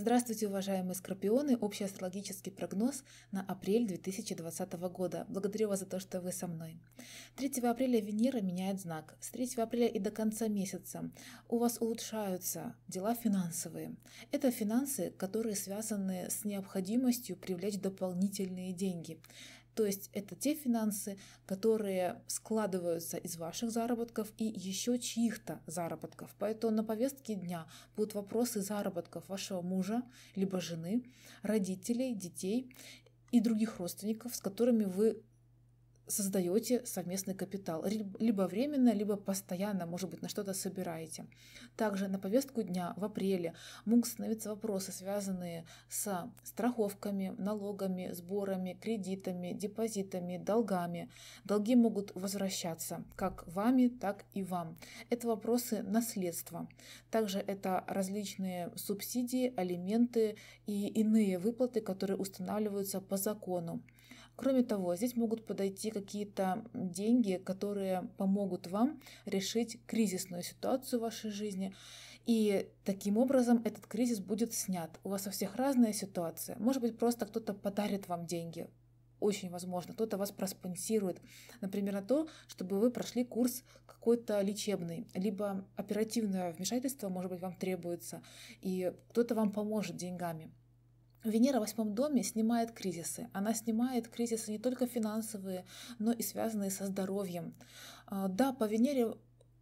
Здравствуйте, уважаемые скорпионы! Общий астрологический прогноз на апрель 2020 года. Благодарю вас за то, что вы со мной. 3 апреля Венера меняет знак. С 3 апреля и до конца месяца у вас улучшаются дела финансовые. Это финансы, которые связаны с необходимостью привлечь дополнительные деньги. То есть это те финансы, которые складываются из ваших заработков и еще чьих-то заработков. Поэтому на повестке дня будут вопросы заработков вашего мужа, либо жены, родителей, детей и других родственников, с которыми вы создаете совместный капитал, либо временно, либо постоянно, может быть, на что-то собираете. Также на повестку дня в апреле могут становиться вопросы, связанные с страховками, налогами, сборами, кредитами, депозитами, долгами. Долги могут возвращаться как вами, так и вам. Это вопросы наследства. Также это различные субсидии, алименты и иные выплаты, которые устанавливаются по закону. Кроме того, здесь могут подойти какие-то деньги, которые помогут вам решить кризисную ситуацию в вашей жизни. И таким образом этот кризис будет снят. У вас у всех разная ситуация. Может быть, просто кто-то подарит вам деньги, очень возможно, кто-то вас проспонсирует, например, на то, чтобы вы прошли курс какой-то лечебный, либо оперативное вмешательство, может быть, вам требуется, и кто-то вам поможет деньгами. Венера в восьмом доме снимает кризисы. Она снимает кризисы не только финансовые, но и связанные со здоровьем. А, да, по Венере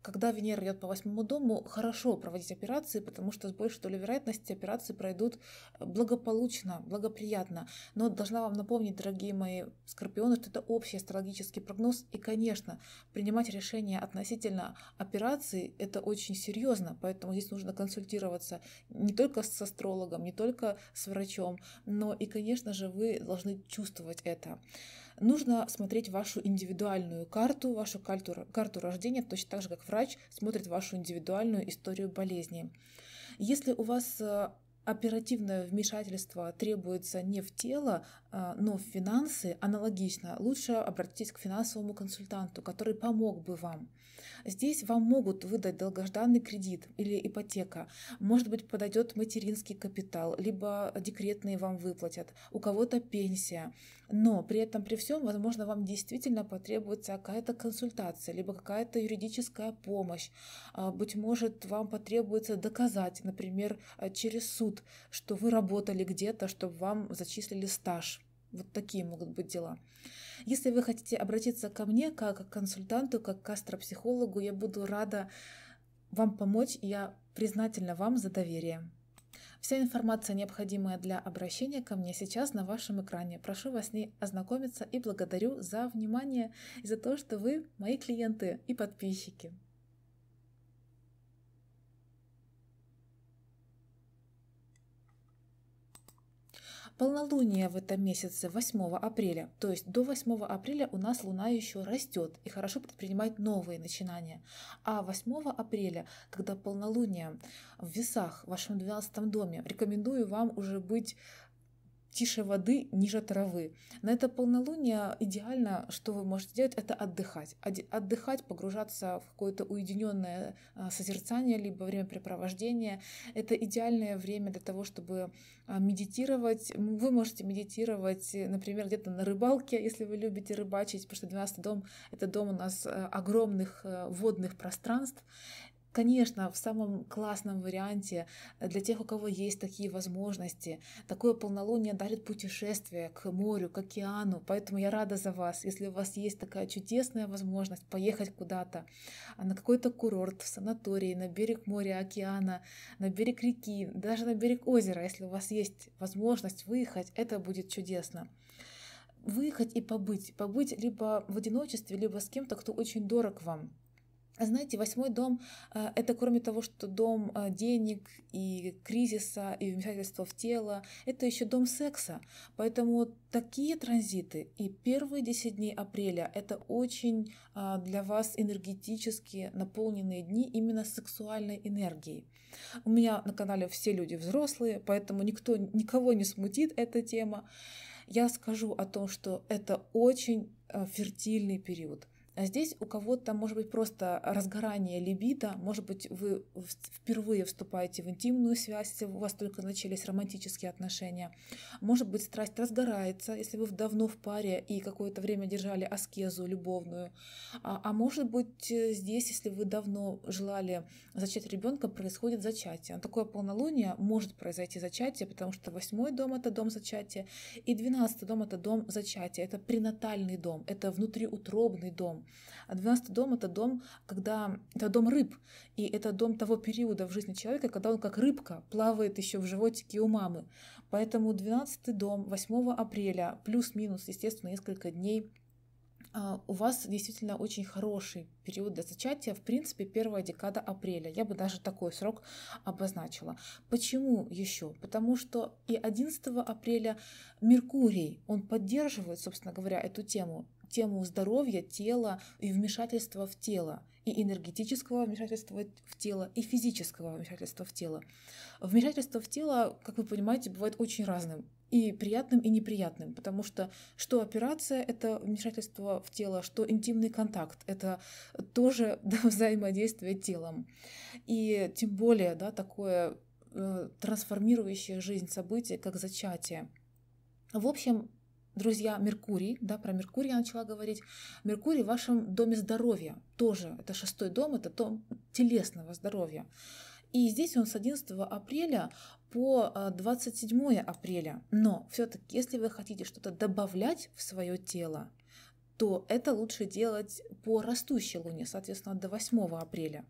когда Венера идет по восьмому дому, хорошо проводить операции, потому что с большей долей вероятности операции пройдут благополучно, благоприятно. Но должна вам напомнить, дорогие мои скорпионы, что это общий астрологический прогноз. И, конечно, принимать решение относительно операции – это очень серьезно, поэтому здесь нужно консультироваться не только с астрологом, не только с врачом, но и, конечно же, вы должны чувствовать это. Нужно смотреть вашу индивидуальную карту, вашу карту, карту рождения, точно так же, как врач смотрит вашу индивидуальную историю болезни. Если у вас э, оперативное вмешательство требуется не в тело, а, но в финансы аналогично. Лучше обратитесь к финансовому консультанту, который помог бы вам. Здесь вам могут выдать долгожданный кредит или ипотека. Может быть, подойдет материнский капитал, либо декретные вам выплатят. У кого-то пенсия. Но при этом, при всем, возможно, вам действительно потребуется какая-то консультация, либо какая-то юридическая помощь. А, быть может, вам потребуется доказать, например, через суд, что вы работали где-то, чтобы вам зачислили стаж. Вот такие могут быть дела. Если вы хотите обратиться ко мне как к консультанту, как к астропсихологу, я буду рада вам помочь. Я признательна вам за доверие. Вся информация, необходимая для обращения ко мне, сейчас на вашем экране. Прошу вас с ней ознакомиться и благодарю за внимание и за то, что вы мои клиенты и подписчики. Полнолуние в этом месяце 8 апреля. То есть до 8 апреля у нас Луна еще растет и хорошо предпринимает новые начинания. А 8 апреля, когда полнолуние в весах в вашем 12 доме, рекомендую вам уже быть тише воды, ниже травы. На это полнолуние идеально, что вы можете делать, это отдыхать. Отдыхать, погружаться в какое-то уединенное а, созерцание, либо времяпрепровождение. Это идеальное время для того, чтобы а, медитировать. Вы можете медитировать, например, где-то на рыбалке, если вы любите рыбачить, потому что 12 дом — это дом у нас э, огромных э, водных пространств. Конечно, в самом классном варианте э, для тех, у кого есть такие возможности, такое полнолуние дарит путешествие к морю, к океану. Поэтому я рада за вас, если у вас есть такая чудесная возможность поехать куда-то, а, на какой-то курорт, в санатории, на берег моря, океана, на берег реки, даже на берег озера, если у вас есть возможность выехать, это будет чудесно выехать и побыть. Побыть либо в одиночестве, либо с кем-то, кто очень дорог вам. А знаете, восьмой дом а, — это кроме того, что дом а, денег и кризиса, и вмешательства в тело, это еще дом секса. Поэтому такие транзиты и первые 10 дней апреля — это очень для вас энергетически наполненные дни именно сексуальной энергией. У меня на канале все люди взрослые, поэтому никто, никого не смутит эта тема. Я скажу о том, что это очень фертильный период — а здесь у кого-то может быть просто разгорание либидо, может быть, вы впервые вступаете в интимную связь, у вас только начались романтические отношения. Может быть, страсть разгорается, если вы давно в паре и какое-то время держали аскезу любовную. А, а может быть, э, здесь, если вы давно желали зачать ребенка, происходит зачатие. такое полнолуние может произойти зачатие, потому что восьмой дом это дом зачатия, и двенадцатый дом это дом зачатия, это пренатальный дом, это внутриутробный дом. А 12 дом — это дом, когда... Это дом рыб. И это дом того периода в жизни человека, когда он как рыбка плавает еще в животике у мамы. Поэтому 12 дом 8 апреля, плюс-минус, естественно, несколько дней а, у вас действительно очень хороший период для зачатия, в принципе, первая декада апреля. Я бы даже такой срок обозначила. Почему еще? Потому что и 11 апреля Меркурий, он поддерживает, собственно говоря, эту тему тему здоровья тела и вмешательства в тело, и энергетического вмешательства в тело, и физического вмешательства в тело. Вмешательство в тело, как вы понимаете, бывает очень разным и приятным, и неприятным, потому что что операция — это вмешательство в тело, что интимный контакт — это тоже да, взаимодействие телом. И тем более да, такое э, трансформирующее жизнь событие, как зачатие. В общем, друзья, Меркурий, да, про Меркурий я начала говорить. Меркурий в вашем доме здоровья тоже, это шестой дом, это дом телесного здоровья. И здесь он с 11 апреля по 27 а, апреля. Но все-таки, если вы хотите что-то добавлять в свое тело, то это лучше делать по растущей луне, соответственно, до 8 апреля.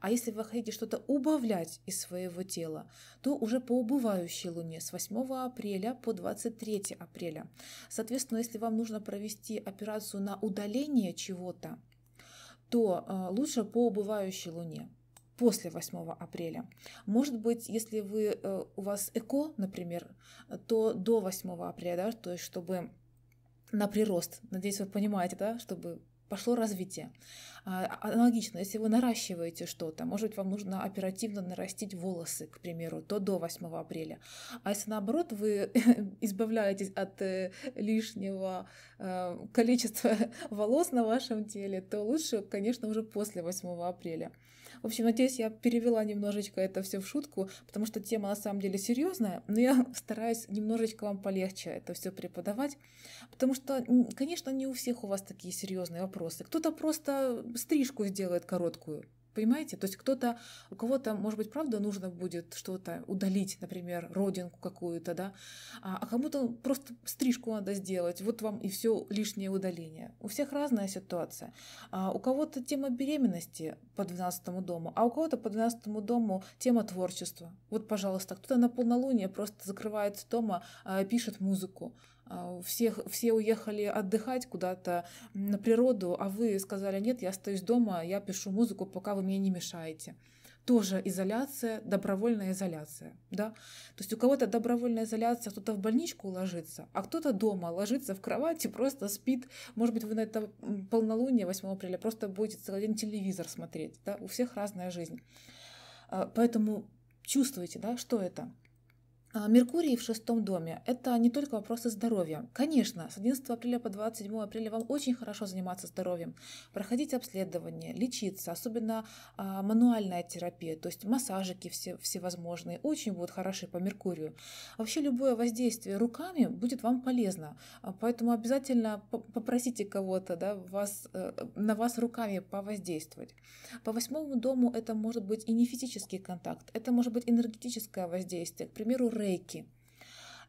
А если вы хотите что-то убавлять из своего тела, то уже по убывающей луне с 8 апреля по 23 апреля. Соответственно, если вам нужно провести операцию на удаление чего-то, то э, лучше по убывающей луне после 8 апреля. Может быть, если вы, э, у вас эко, например, то до 8 апреля, да, то есть чтобы на прирост. Надеюсь, вы понимаете, да, чтобы пошло развитие. А, а, аналогично, если вы наращиваете что-то, может быть, вам нужно оперативно нарастить волосы, к примеру, то до 8 апреля. А если наоборот, вы избавляетесь от э, лишнего э, количества волос на вашем теле, то лучше, конечно, уже после 8 апреля. В общем, надеюсь, я перевела немножечко это все в шутку, потому что тема на самом деле серьезная, но я стараюсь немножечко вам полегче это все преподавать, потому что, конечно, не у всех у вас такие серьезные вопросы. Кто-то просто стрижку сделает короткую, Понимаете? То есть кто-то, у кого-то, может быть, правда нужно будет что-то удалить, например, родинку какую-то, да, а, а кому-то просто стрижку надо сделать, вот вам и все лишнее удаление. У всех разная ситуация. А, у кого-то тема беременности по 12 дому, а у кого-то по 12 дому тема творчества. Вот, пожалуйста, кто-то на полнолуние просто закрывается дома, а, пишет музыку. А, все все уехали отдыхать куда-то на природу, а вы сказали, нет, я остаюсь дома, я пишу музыку, пока вы мне не мешаете. Тоже изоляция, добровольная изоляция. Да? То есть у кого-то добровольная изоляция, а кто-то в больничку ложится, а кто-то дома ложится в кровати, просто спит. Может быть, вы на это полнолуние 8 апреля просто будете целый день телевизор смотреть. Да? У всех разная жизнь. А, поэтому чувствуете, да, что это? А, Меркурий в шестом доме – это не только вопросы здоровья. Конечно, с 11 апреля по 27 апреля вам очень хорошо заниматься здоровьем, проходить обследование, лечиться, особенно а, мануальная терапия, то есть массажики все, всевозможные, очень будут хороши по Меркурию. Вообще любое воздействие руками будет вам полезно, а, поэтому обязательно попросите кого-то да, вас, э, на вас руками повоздействовать. По восьмому дому это может быть и не физический контакт, это может быть энергетическое воздействие, к примеру, рейки.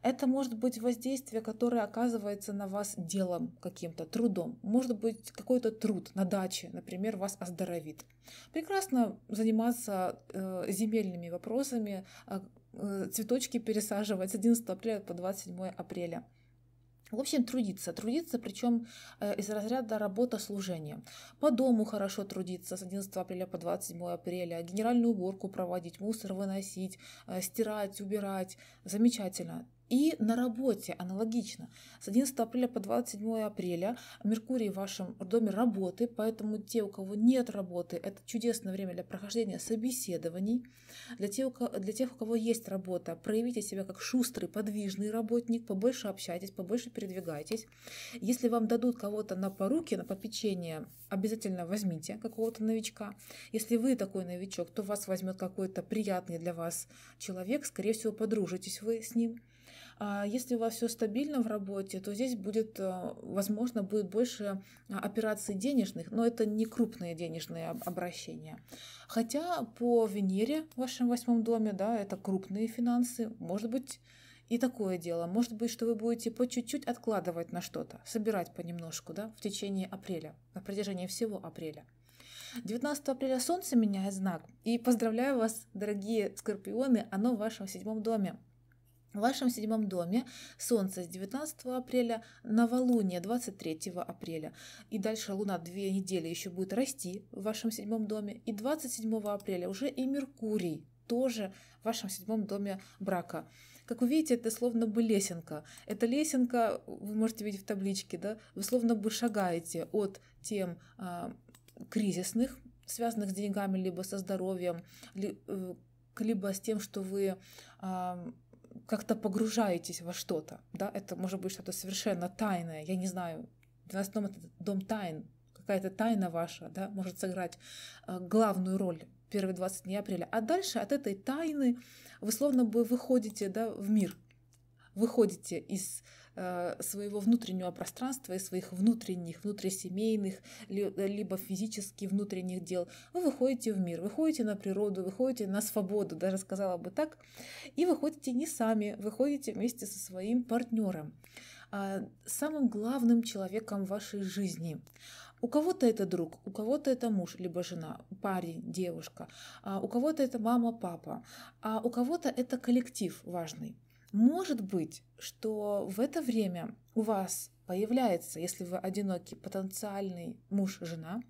Это может быть воздействие, которое оказывается на вас делом каким-то, трудом. Может быть, какой-то труд на даче, например, вас оздоровит. Прекрасно заниматься э, земельными вопросами, а, э, цветочки пересаживать с 11 апреля по 27 апреля. В общем, трудиться. Трудиться, причем э, из разряда работа-служение. По дому хорошо трудиться с 11 апреля по 27 апреля. Генеральную уборку проводить, мусор выносить, э, стирать, убирать. Замечательно. И на работе аналогично. С 11 апреля по 27 апреля Меркурий в вашем доме работы, поэтому те, у кого нет работы, это чудесное время для прохождения собеседований. Для тех, для тех, у кого есть работа, проявите себя как шустрый, подвижный работник, побольше общайтесь, побольше передвигайтесь. Если вам дадут кого-то на поруки, на попечение, обязательно возьмите какого-то новичка. Если вы такой новичок, то вас возьмет какой-то приятный для вас человек, скорее всего, подружитесь вы с ним. А если у вас все стабильно в работе, то здесь будет, э, возможно, будет больше а, операций денежных, но это не крупные денежные обращения. Хотя по Венере в вашем восьмом доме, да, это крупные финансы, может быть, и такое дело. Может быть, что вы будете по чуть-чуть откладывать на что-то, собирать понемножку, да, в течение апреля, на протяжении всего апреля. 19 апреля Солнце меняет знак. И поздравляю вас, дорогие скорпионы, оно в вашем седьмом доме. В вашем седьмом доме Солнце с 19 апреля, новолуние 23 апреля. И дальше Луна две недели еще будет расти в вашем седьмом доме. И 27 апреля уже и Меркурий тоже в вашем седьмом доме брака. Как вы видите, это словно бы лесенка. Эта лесенка, вы можете видеть в табличке, да, вы словно бы шагаете от тем а, кризисных, связанных с деньгами, либо со здоровьем, э, либо с тем, что вы а, как-то погружаетесь во что-то, да, это может быть что-то совершенно тайное, я не знаю, для нас дом — это дом тайн, какая-то тайна ваша, да, может сыграть э, главную роль первые 20 дней апреля. А дальше от этой тайны вы словно бы выходите да, в мир выходите из э, своего внутреннего пространства, из своих внутренних, внутрисемейных, либо физически внутренних дел, вы выходите в мир, выходите на природу, выходите на свободу, даже сказала бы так, и выходите не сами, выходите вместе со своим партнером, а, самым главным человеком вашей жизни. У кого-то это друг, у кого-то это муж, либо жена, парень, девушка, а у кого-то это мама, папа, а у кого-то это коллектив важный. Может быть, что в это время у вас появляется, если вы одинокий потенциальный муж-жена,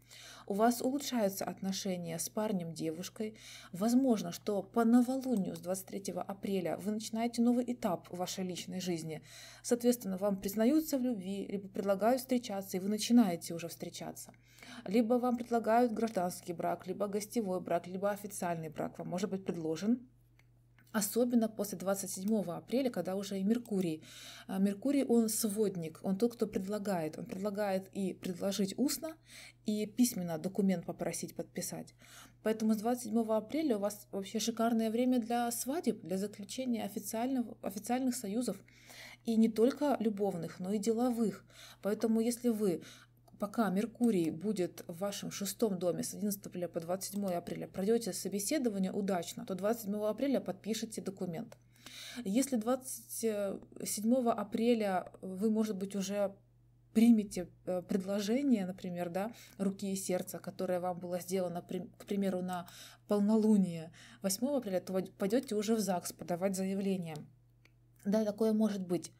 у вас улучшаются отношения с парнем-девушкой. Возможно, что по новолунию с 23 апреля вы начинаете новый этап в вашей личной жизни. Соответственно, вам признаются в любви, либо предлагают встречаться, и вы начинаете уже встречаться. Либо вам предлагают гражданский брак, либо гостевой брак, либо официальный брак вам может быть предложен. Особенно после 27 апреля, когда уже и Меркурий. А, Меркурий, он сводник, он тот, кто предлагает. Он предлагает и предложить устно, и письменно документ попросить подписать. Поэтому с 27 апреля у вас вообще шикарное время для свадеб, для заключения официальных, официальных союзов. И не только любовных, но и деловых. Поэтому если вы пока Меркурий будет в вашем шестом доме с 11 апреля по 27 апреля, пройдете собеседование удачно, то 27 апреля подпишите документ. Если 27 апреля вы, может быть, уже примете э, предложение, например, да, руки и сердца, которое вам было сделано, к примеру, на полнолуние 8 апреля, то пойдете уже в ЗАГС подавать заявление. Да, такое может быть.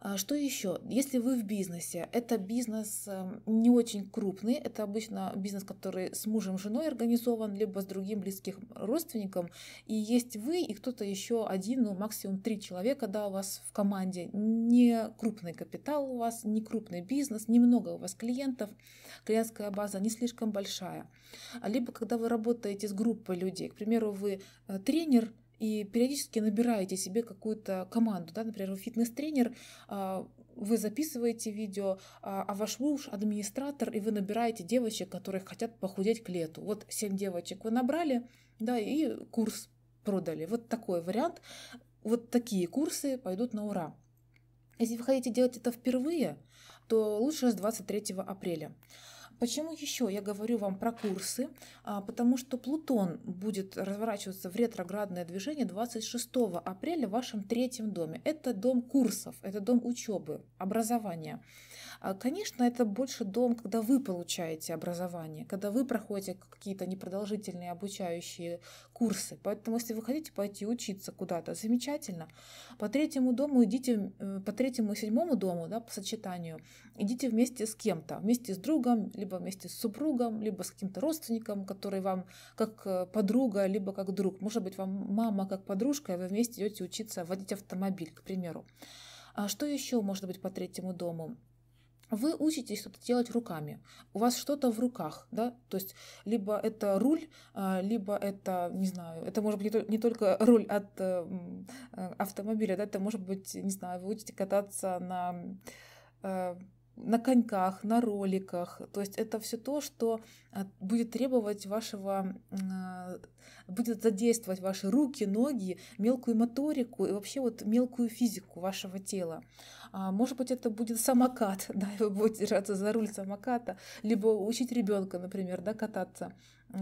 А что еще? Если вы в бизнесе, это бизнес эм, не очень крупный, это обычно бизнес, который с мужем, женой организован, либо с другим близким родственником, и есть вы и кто-то еще один, ну максимум три человека, да, у вас в команде. Не крупный капитал у вас, не крупный бизнес, немного у вас клиентов, клиентская база не слишком большая. Либо когда вы работаете с группой людей, к примеру, вы э, тренер, и периодически набираете себе какую-то команду, да, например, вы фитнес-тренер, а, вы записываете видео, а, а ваш муж администратор, и вы набираете девочек, которые хотят похудеть к лету. Вот семь девочек вы набрали, да, и курс продали. Вот такой вариант. Вот такие курсы пойдут на ура. Если вы хотите делать это впервые, то лучше с 23 апреля. Почему еще я говорю вам про курсы? А, потому что Плутон будет разворачиваться в ретроградное движение 26 апреля в вашем третьем доме. Это дом курсов, это дом учебы, образования. А, конечно, это больше дом, когда вы получаете образование, когда вы проходите какие-то непродолжительные обучающие курсы. Поэтому, если вы хотите пойти учиться куда-то, замечательно. По третьему дому идите, э, по третьему и седьмому дому, да, по сочетанию, идите вместе с кем-то, вместе с другом, либо либо вместе с супругом, либо с каким-то родственником, который вам как э, подруга, либо как друг. Может быть, вам мама как подружка, и вы вместе идете учиться водить автомобиль, к примеру. А что еще может быть по третьему дому? вы учитесь что-то делать руками. У вас что-то в руках, да? То есть либо это руль, а, либо это, не знаю, это может быть не только руль от э, э, автомобиля, да, это может быть, не знаю, вы учите кататься на на коньках, на роликах. То есть это все то, что а, будет требовать вашего, а, будет задействовать ваши руки, ноги, мелкую моторику и вообще вот мелкую физику вашего тела. А, может быть, это будет самокат, да, и вы будете держаться за руль самоката, либо учить ребенка, например, да, кататься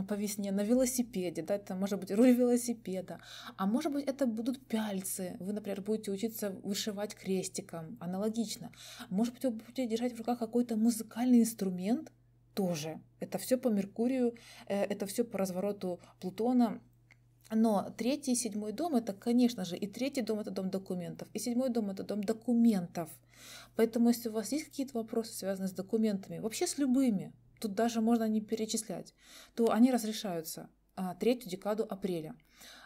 по весне на велосипеде, да, это может быть руль велосипеда, а может быть это будут пяльцы, вы, например, будете учиться вышивать крестиком, аналогично, может быть вы будете держать в руках какой-то музыкальный инструмент, тоже, это все по Меркурию, э, это все по развороту Плутона, но третий и седьмой дом это, конечно же, и третий дом это дом документов, и седьмой дом это дом документов. Поэтому, если у вас есть какие-то вопросы, связанные с документами, вообще с любыми, тут даже можно не перечислять, то они разрешаются а, третью декаду апреля.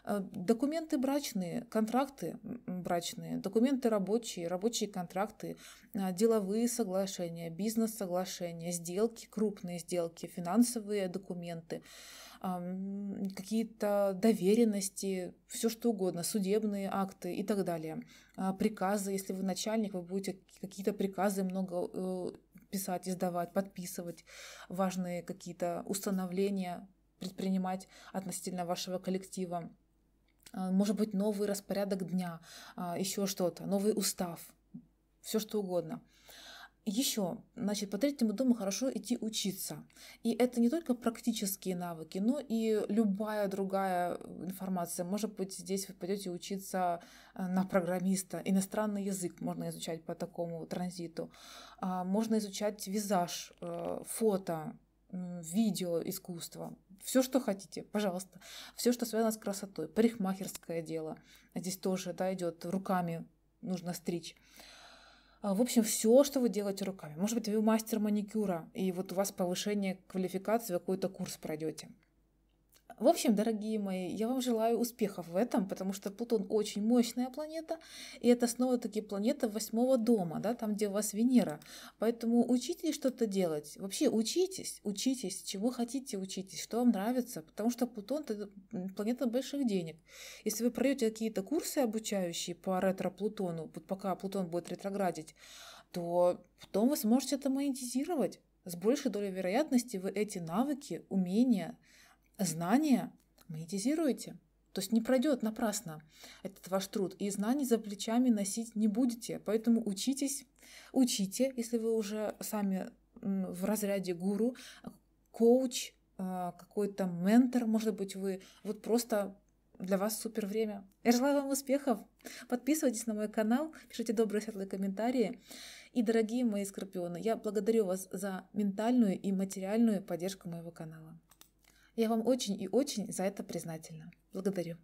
Э, документы брачные, контракты брачные, документы рабочие, рабочие контракты, э, деловые соглашения, бизнес-соглашения, сделки, крупные сделки, финансовые документы, какие-то доверенности, все что угодно, судебные акты и так далее. А, приказы, если вы начальник, вы будете какие-то приказы много э, писать, издавать, подписывать, важные какие-то установления предпринимать относительно вашего коллектива. А, может быть, новый распорядок дня, а, еще что-то, новый устав, все что угодно. Еще, значит, по третьему дому хорошо идти учиться. И это не только практические навыки, но и любая другая информация. Может быть, здесь вы пойдете учиться а, на программиста. Иностранный язык можно изучать по такому транзиту. Можно изучать визаж, э, фото, видео искусство, все, что хотите, пожалуйста. Все, что связано с красотой, парикмахерское дело. Здесь тоже да, идет руками, нужно стричь. А, в общем, все, что вы делаете руками. Может быть, вы мастер маникюра, и вот у вас повышение квалификации, вы какой-то курс пройдете. В общем, дорогие мои, я вам желаю успехов в этом, потому что Плутон очень мощная планета, и это снова-таки планета восьмого дома, да, там, где у вас Венера. Поэтому учитесь что-то делать. Вообще учитесь, учитесь, чему хотите учитесь, что вам нравится, потому что Плутон – это планета больших денег. Если вы пройдете какие-то курсы обучающие по ретро-Плутону, вот пока Плутон будет ретроградить, то потом вы сможете это монетизировать. С большей долей вероятности вы эти навыки, умения – знания монетизируете. То есть не пройдет напрасно этот ваш труд, и знаний за плечами носить не будете. Поэтому учитесь, учите, если вы уже сами в разряде гуру, коуч, а, какой-то ментор, может быть, вы. Вот просто для вас супер время. Я желаю вам успехов. Подписывайтесь на мой канал, пишите добрые светлые комментарии. И, дорогие мои скорпионы, я благодарю вас за ментальную и материальную поддержку моего канала. Я вам очень и очень за это признательна. Благодарю.